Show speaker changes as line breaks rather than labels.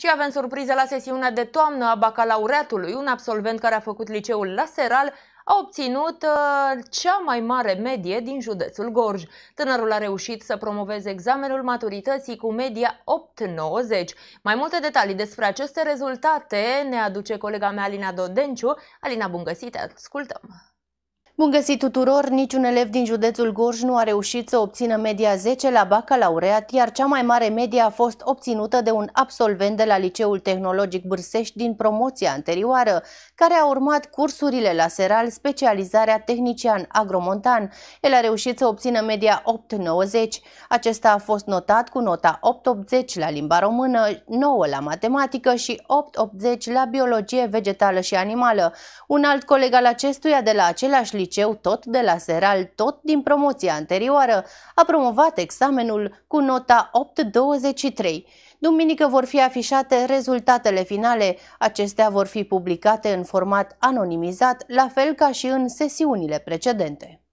Și avem surpriză la sesiunea de toamnă a bacalaureatului. Un absolvent care a făcut liceul la Seral a obținut uh, cea mai mare medie din județul Gorj. Tânărul a reușit să promoveze examenul maturității cu media 8,90. Mai multe detalii despre aceste rezultate ne aduce colega mea Alina Dodenciu. Alina, bun găsit, ascultăm!
Bun găsit tuturor! Niciun elev din județul Gorj nu a reușit să obțină media 10 la bacalaureat, iar cea mai mare medie a fost obținută de un absolvent de la Liceul Tehnologic Bârsești din promoția anterioară, care a urmat cursurile la Seral specializarea tehnician agromontan. El a reușit să obțină media 8-90. Acesta a fost notat cu nota 8-80 la limba română, 9 la matematică și 8-80 la biologie vegetală și animală. Un alt coleg al acestuia de la același liceu liceu tot de la Seral, tot din promoția anterioară, a promovat examenul cu nota 823. Duminică vor fi afișate rezultatele finale. Acestea vor fi publicate în format anonimizat, la fel ca și în sesiunile precedente.